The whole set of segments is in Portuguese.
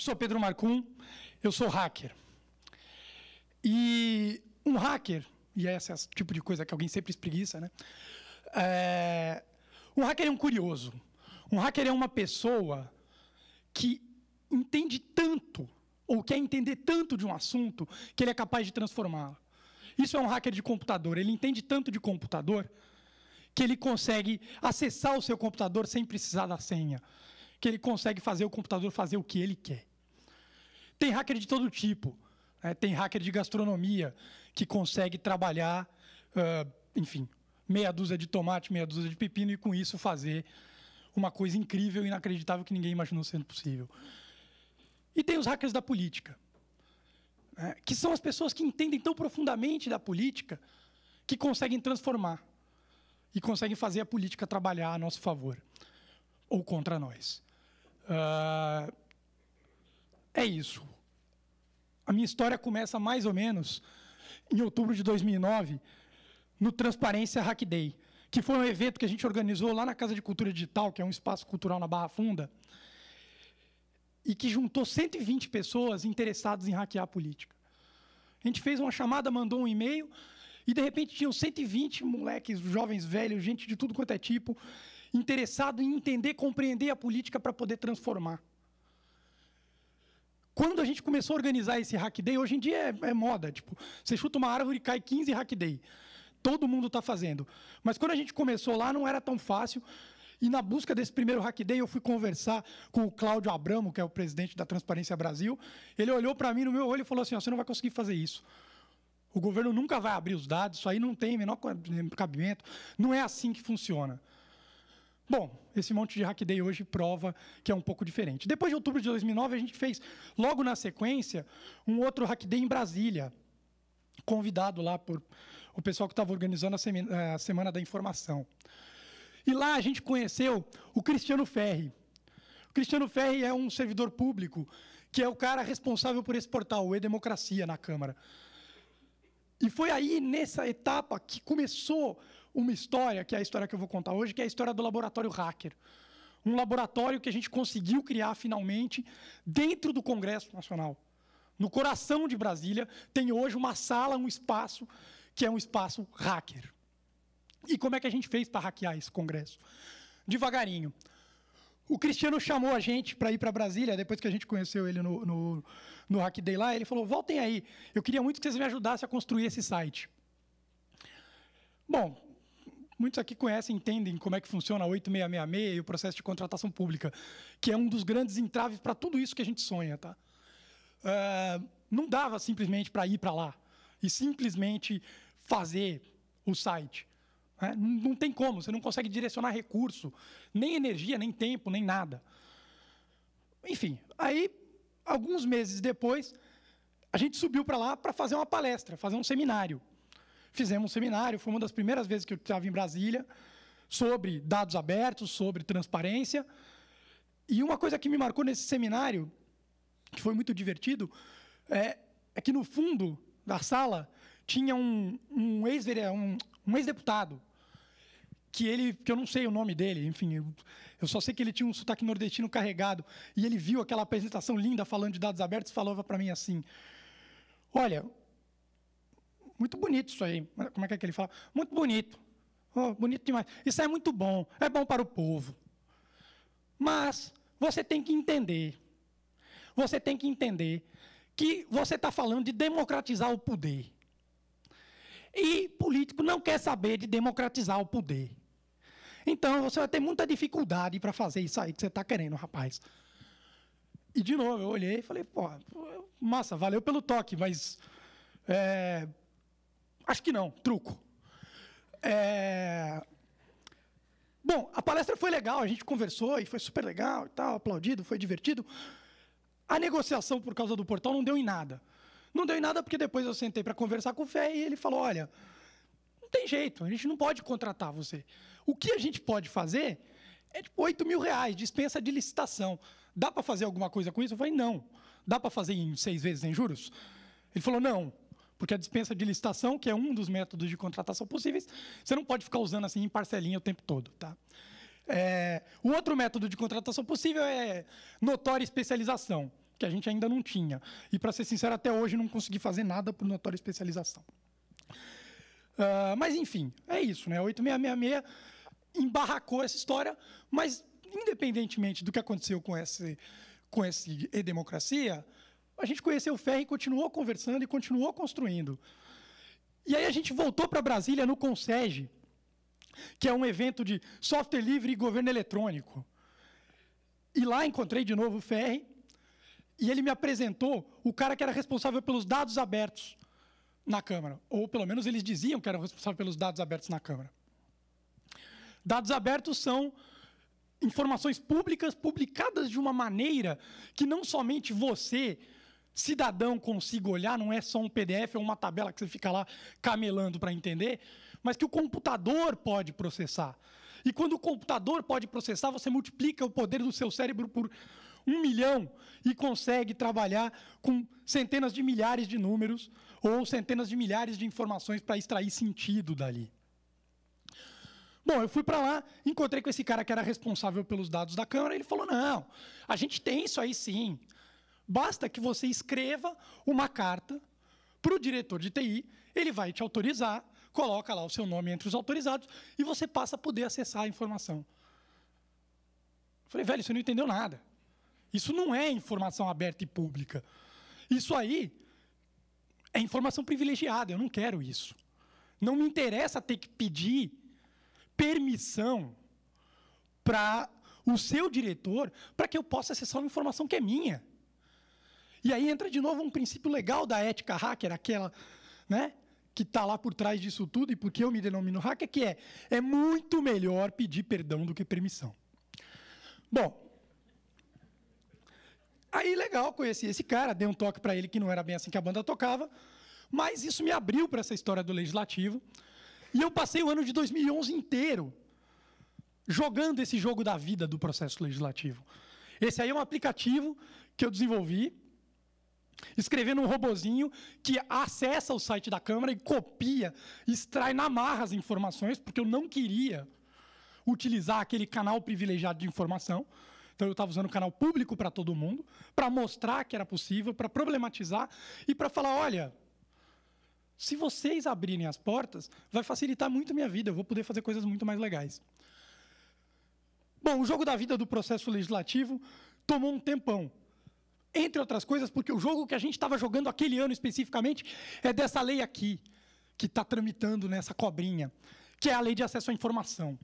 sou Pedro Marcum, eu sou hacker. E um hacker, e é esse é o tipo de coisa que alguém sempre espreguiça, né? É, um hacker é um curioso. Um hacker é uma pessoa que entende tanto, ou quer entender tanto de um assunto, que ele é capaz de transformá-lo. Isso é um hacker de computador. Ele entende tanto de computador que ele consegue acessar o seu computador sem precisar da senha. Que ele consegue fazer o computador fazer o que ele quer. Tem hacker de todo tipo. Né? Tem hacker de gastronomia que consegue trabalhar, uh, enfim, meia dúzia de tomate, meia dúzia de pepino e com isso fazer uma coisa incrível, inacreditável que ninguém imaginou sendo possível. E tem os hackers da política, né? que são as pessoas que entendem tão profundamente da política que conseguem transformar e conseguem fazer a política trabalhar a nosso favor ou contra nós. Uh, é isso. A minha história começa mais ou menos em outubro de 2009, no Transparência Hack Day, que foi um evento que a gente organizou lá na Casa de Cultura Digital, que é um espaço cultural na Barra Funda, e que juntou 120 pessoas interessadas em hackear a política. A gente fez uma chamada, mandou um e-mail, e de repente tinham 120 moleques, jovens, velhos, gente de tudo quanto é tipo, interessado em entender, compreender a política para poder transformar quando a gente começou a organizar esse hack day, hoje em dia é, é moda. Tipo, você chuta uma árvore e cai 15 hack day. Todo mundo está fazendo. Mas quando a gente começou lá, não era tão fácil. E na busca desse primeiro Hack Day, eu fui conversar com o Cláudio Abramo, que é o presidente da Transparência Brasil. Ele olhou para mim no meu olho e falou assim: oh, você não vai conseguir fazer isso. O governo nunca vai abrir os dados, isso aí não tem menor cabimento. Não é assim que funciona. Bom, esse monte de Hack Day hoje prova que é um pouco diferente. Depois de outubro de 2009, a gente fez, logo na sequência, um outro Hack Day em Brasília, convidado lá por o pessoal que estava organizando a, semana, eh, a Semana da Informação. E lá a gente conheceu o Cristiano Ferri. O Cristiano Ferri é um servidor público, que é o cara responsável por esse portal, o E-Democracia, na Câmara. E foi aí, nessa etapa, que começou uma história, que é a história que eu vou contar hoje, que é a história do laboratório hacker. Um laboratório que a gente conseguiu criar finalmente dentro do Congresso Nacional. No coração de Brasília, tem hoje uma sala, um espaço, que é um espaço hacker. E como é que a gente fez para hackear esse Congresso? Devagarinho. O Cristiano chamou a gente para ir para Brasília, depois que a gente conheceu ele no, no, no Hack Day lá, ele falou: voltem aí, eu queria muito que vocês me ajudassem a construir esse site. Bom, Muitos aqui conhecem, entendem como é que funciona a 8666 e o processo de contratação pública, que é um dos grandes entraves para tudo isso que a gente sonha. Tá? Uh, não dava simplesmente para ir para lá e simplesmente fazer o site. Né? Não tem como, você não consegue direcionar recurso, nem energia, nem tempo, nem nada. Enfim, aí, alguns meses depois, a gente subiu para lá para fazer uma palestra, fazer um seminário fizemos um seminário, foi uma das primeiras vezes que eu estava em Brasília, sobre dados abertos, sobre transparência. E uma coisa que me marcou nesse seminário, que foi muito divertido, é, é que no fundo da sala tinha um, um ex-deputado, é, um, um ex que ele, que eu não sei o nome dele, enfim, eu, eu só sei que ele tinha um sotaque nordestino carregado, e ele viu aquela apresentação linda falando de dados abertos e falava para mim assim: Olha, muito bonito isso aí. Como é que, é que ele fala? Muito bonito. Oh, bonito demais. Isso é muito bom. É bom para o povo. Mas você tem que entender. Você tem que entender que você está falando de democratizar o poder. E político não quer saber de democratizar o poder. Então você vai ter muita dificuldade para fazer isso aí que você está querendo, rapaz. E de novo, eu olhei e falei, pô, massa, valeu pelo toque, mas é, Acho que não, truco. É... Bom, a palestra foi legal, a gente conversou e foi super legal e tal, aplaudido, foi divertido. A negociação por causa do portal não deu em nada. Não deu em nada porque depois eu sentei para conversar com o Fé e ele falou: olha, não tem jeito, a gente não pode contratar você. O que a gente pode fazer é tipo 8 mil reais, dispensa de licitação. Dá para fazer alguma coisa com isso? Eu falei: não. Dá para fazer em seis vezes sem juros? Ele falou: não. Porque a dispensa de licitação, que é um dos métodos de contratação possíveis, você não pode ficar usando assim em parcelinha o tempo todo. Tá? É, o outro método de contratação possível é notória especialização, que a gente ainda não tinha. E, para ser sincero, até hoje não consegui fazer nada por notória especialização. Uh, mas, enfim, é isso. Né? 8666 embarracou essa história, mas, independentemente do que aconteceu com esse, com esse e-democracia, a gente conheceu o Ferri, continuou conversando e continuou construindo. E aí a gente voltou para Brasília no Consege, que é um evento de software livre e governo eletrônico. E lá encontrei de novo o Ferri, e ele me apresentou o cara que era responsável pelos dados abertos na Câmara. Ou pelo menos eles diziam que era responsável pelos dados abertos na Câmara. Dados abertos são informações públicas publicadas de uma maneira que não somente você, cidadão consiga olhar, não é só um PDF ou uma tabela que você fica lá camelando para entender, mas que o computador pode processar. E quando o computador pode processar, você multiplica o poder do seu cérebro por um milhão e consegue trabalhar com centenas de milhares de números ou centenas de milhares de informações para extrair sentido dali. Bom, eu fui para lá, encontrei com esse cara que era responsável pelos dados da Câmara, e ele falou: não, a gente tem isso aí sim. Basta que você escreva uma carta para o diretor de TI, ele vai te autorizar, coloca lá o seu nome entre os autorizados e você passa a poder acessar a informação. falei, velho, você não entendeu nada. Isso não é informação aberta e pública. Isso aí é informação privilegiada, eu não quero isso. Não me interessa ter que pedir permissão para o seu diretor para que eu possa acessar uma informação que é minha. E aí entra de novo um princípio legal da ética hacker, aquela, né? Que está lá por trás disso tudo e porque eu me denomino hacker, que é é muito melhor pedir perdão do que permissão. Bom, aí legal, conheci esse cara, dei um toque para ele que não era bem assim que a banda tocava, mas isso me abriu para essa história do legislativo. E eu passei o ano de 2011 inteiro jogando esse jogo da vida do processo legislativo. Esse aí é um aplicativo que eu desenvolvi escrevendo um robozinho que acessa o site da Câmara e copia, extrai na marra as informações, porque eu não queria utilizar aquele canal privilegiado de informação. Então, eu estava usando o canal público para todo mundo, para mostrar que era possível, para problematizar e para falar: olha, se vocês abrirem as portas, vai facilitar muito a minha vida, eu vou poder fazer coisas muito mais legais. Bom, o jogo da vida do processo legislativo tomou um tempão. Entre outras coisas, porque o jogo que a gente estava jogando aquele ano especificamente é dessa lei aqui, que está tramitando nessa cobrinha, que é a lei de acesso à informação.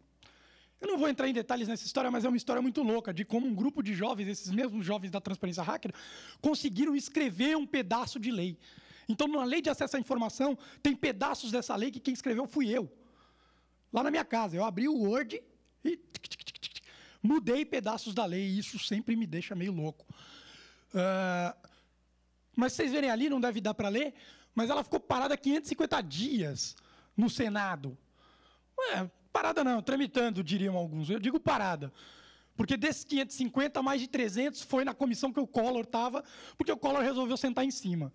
Eu não vou entrar em detalhes nessa história, mas é uma história muito louca de como um grupo de jovens, esses mesmos jovens da Transparência Hacker, conseguiram escrever um pedaço de lei. Então, na lei de acesso à informação, tem pedaços dessa lei que quem escreveu fui eu. Lá na minha casa, eu abri o Word e mudei pedaços da lei, e isso sempre me deixa meio louco. Uh, mas vocês verem ali, não deve dar para ler, mas ela ficou parada 550 dias no Senado. Ué, parada não, tramitando, diriam alguns. Eu digo parada. Porque desses 550, mais de 300 foi na comissão que o Collor estava, porque o Collor resolveu sentar em cima.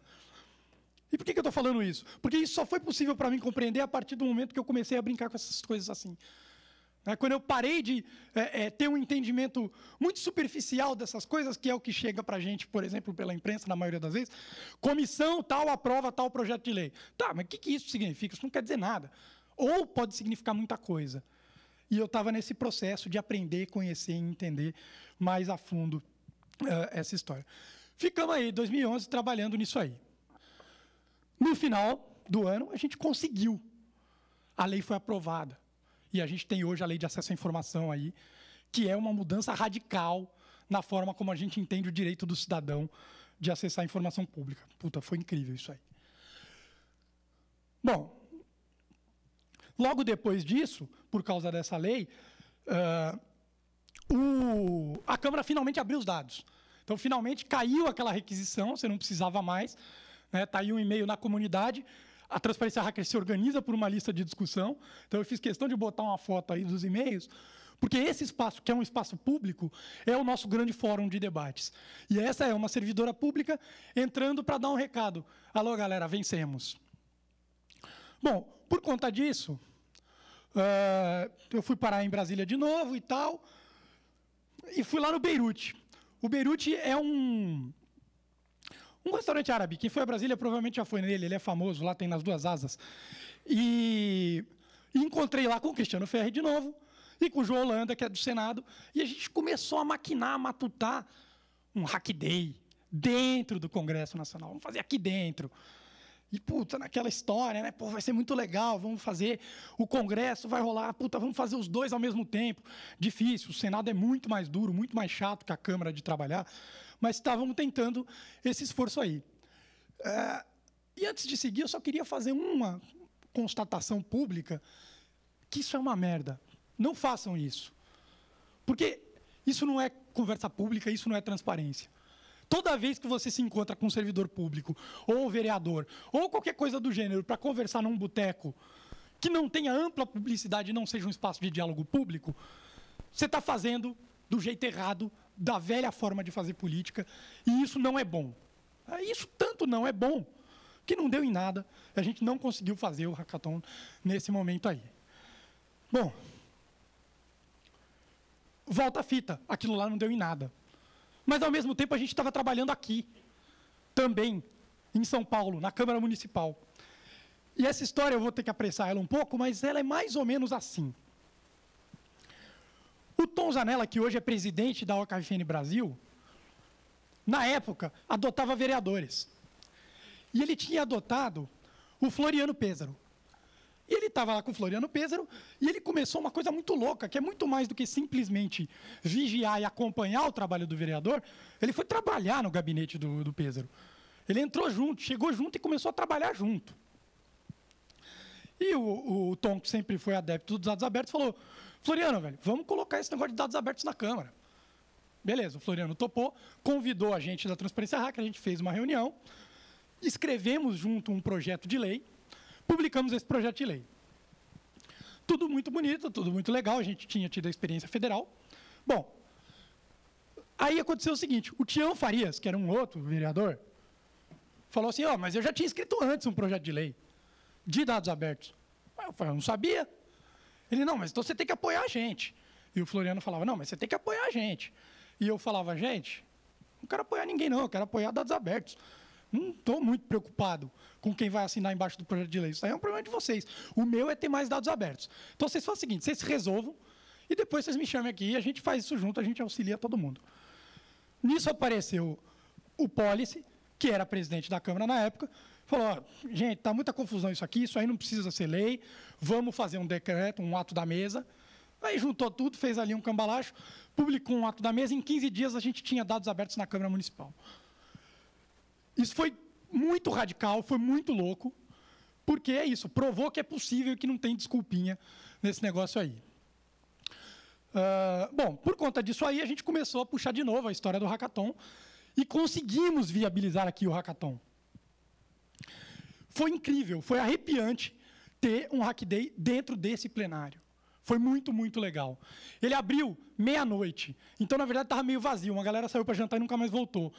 E por que, que eu estou falando isso? Porque isso só foi possível para mim compreender a partir do momento que eu comecei a brincar com essas coisas assim. Né? Quando eu parei de é, é, ter um entendimento muito superficial dessas coisas, que é o que chega para a gente, por exemplo, pela imprensa, na maioria das vezes, comissão tal aprova tal projeto de lei. Tá, mas o que, que isso significa? Isso não quer dizer nada. Ou pode significar muita coisa. E eu estava nesse processo de aprender, conhecer e entender mais a fundo uh, essa história. Ficamos aí, 2011, trabalhando nisso aí. No final do ano, a gente conseguiu. A lei foi aprovada. E a gente tem hoje a lei de acesso à informação aí, que é uma mudança radical na forma como a gente entende o direito do cidadão de acessar a informação pública. Puta, foi incrível isso aí. Bom, logo depois disso, por causa dessa lei, uh, o, a Câmara finalmente abriu os dados. Então, finalmente caiu aquela requisição, você não precisava mais. Está né? Tá aí um e-mail na comunidade a Transparência Hacker se organiza por uma lista de discussão. Então, eu fiz questão de botar uma foto aí dos e-mails, porque esse espaço, que é um espaço público, é o nosso grande fórum de debates. E essa é uma servidora pública entrando para dar um recado. Alô, galera, vencemos. Bom, por conta disso, eh, eu fui parar em Brasília de novo e tal, e fui lá no Beirute. O Beirute é um, um restaurante árabe. Quem foi a Brasília provavelmente já foi nele. Ele é famoso, lá tem nas duas asas. E, e encontrei lá com o Cristiano Ferri de novo e com o João Holanda, que é do Senado. E a gente começou a maquinar, a matutar um hack day dentro do Congresso Nacional. Vamos fazer aqui dentro. E, puta, naquela história, né? Pô, vai ser muito legal, vamos fazer. O Congresso vai rolar, puta, vamos fazer os dois ao mesmo tempo. Difícil, o Senado é muito mais duro, muito mais chato que a Câmara de trabalhar mas estávamos tentando esse esforço aí. É, e antes de seguir, eu só queria fazer uma constatação pública que isso é uma merda. Não façam isso. Porque isso não é conversa pública, isso não é transparência. Toda vez que você se encontra com um servidor público, ou um vereador, ou qualquer coisa do gênero, para conversar num boteco que não tenha ampla publicidade e não seja um espaço de diálogo público, você está fazendo do jeito errado, da velha forma de fazer política, e isso não é bom. Ah, isso tanto não é bom que não deu em nada, a gente não conseguiu fazer o hackathon nesse momento aí. Bom, volta a fita, aquilo lá não deu em nada. Mas ao mesmo tempo a gente estava trabalhando aqui, também, em São Paulo, na Câmara Municipal. E essa história eu vou ter que apressar ela um pouco, mas ela é mais ou menos assim. O Tom Zanella, que hoje é presidente da OKFN Brasil, na época adotava vereadores. E ele tinha adotado o Floriano Pésaro. E ele estava lá com o Floriano Pésaro e ele começou uma coisa muito louca, que é muito mais do que simplesmente vigiar e acompanhar o trabalho do vereador. Ele foi trabalhar no gabinete do, do Ele entrou junto, chegou junto e começou a trabalhar junto. E o, o Tom, que sempre foi adepto dos dados abertos, falou: Floriano, velho, vamos colocar esse negócio de dados abertos na Câmara. Beleza, o Floriano topou, convidou a gente da Transparência Hacker, a gente fez uma reunião, escrevemos junto um projeto de lei, publicamos esse projeto de lei. Tudo muito bonito, tudo muito legal, a gente tinha tido a experiência federal. Bom, aí aconteceu o seguinte, o Tião Farias, que era um outro vereador, falou assim, ó, oh, mas eu já tinha escrito antes um projeto de lei de dados abertos. Eu não sabia, ele, não, mas então você tem que apoiar a gente. E o Floriano falava, não, mas você tem que apoiar a gente. E eu falava, gente, não quero apoiar ninguém, não, eu quero apoiar dados abertos. Não estou muito preocupado com quem vai assinar embaixo do projeto de lei. Isso aí é um problema de vocês. O meu é ter mais dados abertos. Então vocês fazem o seguinte: vocês resolvam e depois vocês me chamem aqui e a gente faz isso junto, a gente auxilia todo mundo. Nisso apareceu o Policy, que era presidente da Câmara na época, falou: gente, está muita confusão isso aqui, isso aí não precisa ser lei, vamos fazer um decreto, um ato da mesa. Aí juntou tudo, fez ali um cambalacho, publicou um ato da mesa. Em 15 dias a gente tinha dados abertos na Câmara Municipal. Isso foi muito radical, foi muito louco, porque é isso, provou que é possível e que não tem desculpinha nesse negócio aí. Uh, bom, por conta disso aí, a gente começou a puxar de novo a história do hackathon e conseguimos viabilizar aqui o hackathon. Foi incrível, foi arrepiante ter um Hack Day dentro desse plenário. Foi muito, muito legal. Ele abriu meia-noite. Então, na verdade, estava meio vazio. Uma galera saiu para jantar e nunca mais voltou.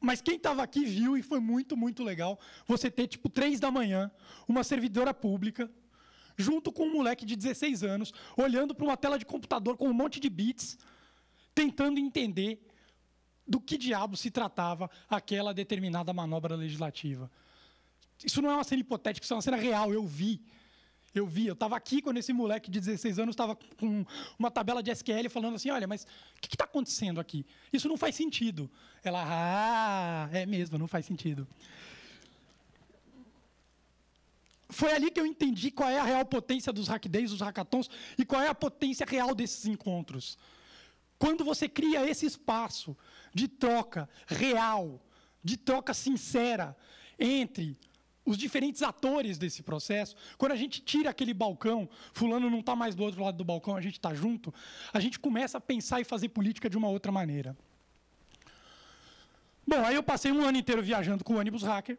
Mas quem estava aqui viu e foi muito, muito legal você ter, tipo, três da manhã, uma servidora pública, junto com um moleque de 16 anos, olhando para uma tela de computador com um monte de bits, tentando entender do que diabo se tratava aquela determinada manobra legislativa. Isso não é uma cena hipotética, isso é uma cena real, eu vi. Eu vi, eu estava aqui quando esse moleque de 16 anos estava com uma tabela de SQL falando assim, olha, mas o que está acontecendo aqui? Isso não faz sentido. Ela, ah, é mesmo, não faz sentido. Foi ali que eu entendi qual é a real potência dos days, dos hackathons, e qual é a potência real desses encontros. Quando você cria esse espaço de troca real, de troca sincera entre os diferentes atores desse processo. Quando a gente tira aquele balcão, fulano não está mais do outro lado do balcão, a gente está junto, a gente começa a pensar e fazer política de uma outra maneira. Bom, aí eu passei um ano inteiro viajando com o ônibus hacker,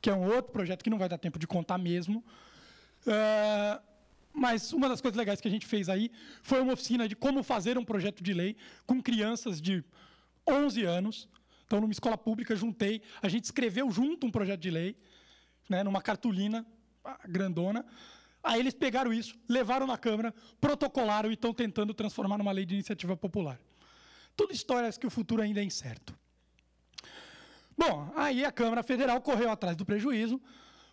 que é um outro projeto que não vai dar tempo de contar mesmo. Uh, mas uma das coisas legais que a gente fez aí foi uma oficina de como fazer um projeto de lei com crianças de 11 anos. Então, numa escola pública, juntei, a gente escreveu junto um projeto de lei né, numa cartolina grandona. Aí eles pegaram isso, levaram na Câmara, protocolaram e estão tentando transformar numa lei de iniciativa popular. Tudo histórias que o futuro ainda é incerto. Bom, aí a Câmara Federal correu atrás do prejuízo,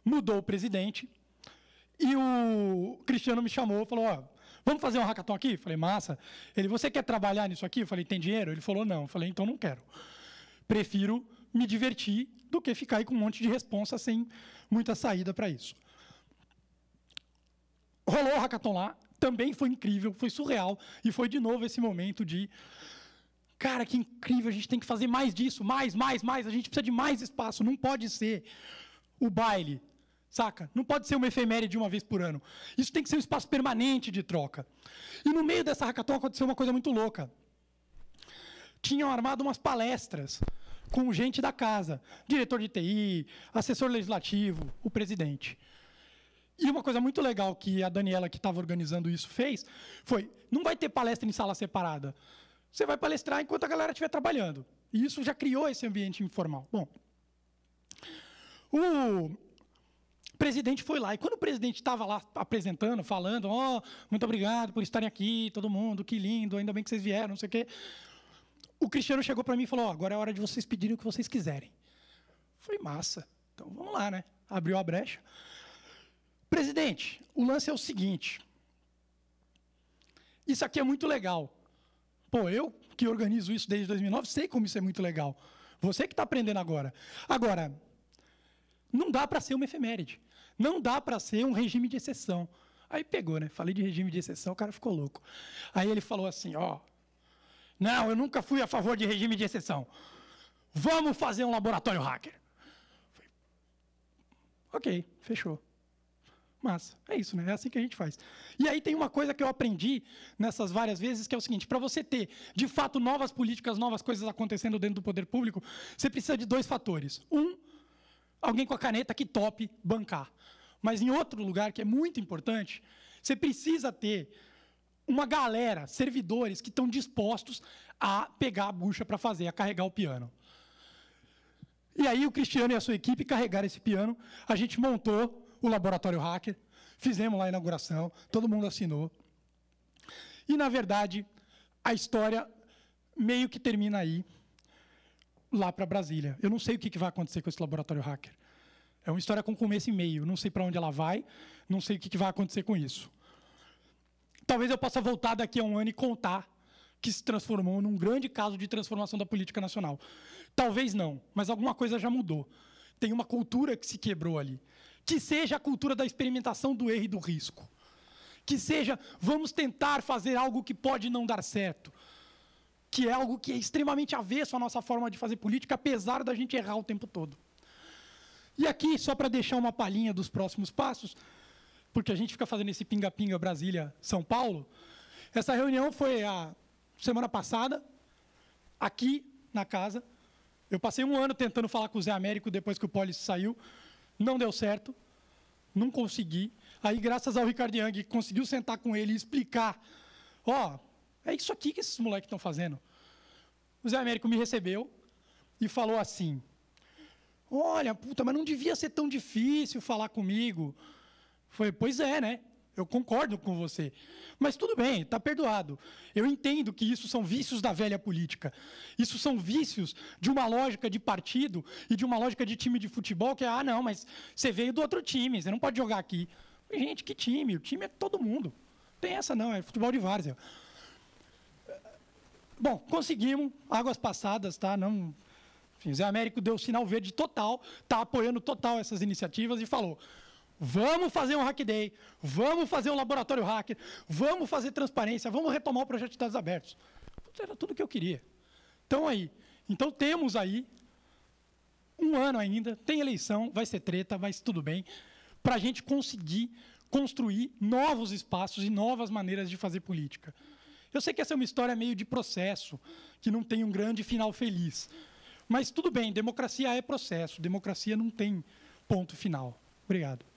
mudou o presidente, e o Cristiano me chamou e falou: Ó, vamos fazer um hackathon aqui? falei, massa. Ele, você quer trabalhar nisso aqui? Eu falei, tem dinheiro? Ele falou, não. Eu falei, então não quero. Prefiro me divertir do que ficar aí com um monte de responsa sem muita saída para isso. Rolou o hackathon lá, também foi incrível, foi surreal e foi de novo esse momento de cara, que incrível, a gente tem que fazer mais disso, mais, mais, mais, a gente precisa de mais espaço, não pode ser o baile, saca? Não pode ser uma efeméride de uma vez por ano. Isso tem que ser um espaço permanente de troca. E no meio dessa hackathon aconteceu uma coisa muito louca. Tinham armado umas palestras com gente da casa, diretor de TI, assessor legislativo, o presidente. E uma coisa muito legal que a Daniela, que estava organizando isso, fez foi: não vai ter palestra em sala separada. Você vai palestrar enquanto a galera estiver trabalhando. E isso já criou esse ambiente informal. Bom, o presidente foi lá. E quando o presidente estava lá apresentando, falando: Ó, oh, muito obrigado por estarem aqui, todo mundo, que lindo, ainda bem que vocês vieram, não sei o quê o Cristiano chegou para mim e falou: oh, agora é hora de vocês pedirem o que vocês quiserem. Foi massa. Então vamos lá, né? Abriu a brecha. Presidente, o lance é o seguinte. Isso aqui é muito legal. Pô, eu que organizo isso desde 2009 sei como isso é muito legal. Você que está aprendendo agora. Agora, não dá para ser uma efeméride. Não dá para ser um regime de exceção. Aí pegou, né? Falei de regime de exceção, o cara ficou louco. Aí ele falou assim, ó, oh, não, eu nunca fui a favor de regime de exceção. Vamos fazer um laboratório hacker. ok, fechou. Mas é isso, né? É assim que a gente faz. E aí tem uma coisa que eu aprendi nessas várias vezes, que é o seguinte: para você ter, de fato, novas políticas, novas coisas acontecendo dentro do poder público, você precisa de dois fatores. Um, alguém com a caneta que tope bancar. Mas em outro lugar que é muito importante, você precisa ter uma galera, servidores, que estão dispostos a pegar a bucha para fazer, a carregar o piano. E aí o Cristiano e a sua equipe carregaram esse piano, a gente montou o Laboratório Hacker, fizemos lá a inauguração, todo mundo assinou. E, na verdade, a história meio que termina aí, lá para Brasília. Eu não sei o que vai acontecer com esse Laboratório Hacker. É uma história com começo e meio, não sei para onde ela vai, não sei o que vai acontecer com isso. Talvez eu possa voltar daqui a um ano e contar que se transformou num grande caso de transformação da política nacional. Talvez não, mas alguma coisa já mudou. Tem uma cultura que se quebrou ali. Que seja a cultura da experimentação do erro e do risco. Que seja, vamos tentar fazer algo que pode não dar certo. Que é algo que é extremamente avesso à nossa forma de fazer política, apesar da gente errar o tempo todo. E aqui, só para deixar uma palhinha dos próximos passos, porque a gente fica fazendo esse pinga-pinga Brasília-São Paulo. Essa reunião foi a semana passada, aqui na casa. Eu passei um ano tentando falar com o Zé Américo depois que o Polis saiu. Não deu certo. Não consegui. Aí, graças ao Ricardo Yang, conseguiu sentar com ele e explicar. Ó, oh, é isso aqui que esses moleques estão fazendo. O Zé Américo me recebeu e falou assim: Olha, puta, mas não devia ser tão difícil falar comigo pois é, né? Eu concordo com você. Mas tudo bem, está perdoado. Eu entendo que isso são vícios da velha política. Isso são vícios de uma lógica de partido e de uma lógica de time de futebol que é, ah, não, mas você veio do outro time, você não pode jogar aqui. Gente, que time? O time é todo mundo. Tem essa não, é futebol de várzea. Bom, conseguimos, águas passadas, tá? Não, enfim, Zé Américo deu o sinal verde total, está apoiando total essas iniciativas e falou: Vamos fazer um hack day, vamos fazer um laboratório hacker, vamos fazer transparência, vamos retomar o projeto de dados abertos. Era tudo o que eu queria. Então aí, então temos aí um ano ainda, tem eleição, vai ser treta, mas tudo bem, para a gente conseguir construir novos espaços e novas maneiras de fazer política. Eu sei que essa é uma história meio de processo, que não tem um grande final feliz. Mas tudo bem, democracia é processo, democracia não tem ponto final. Obrigado.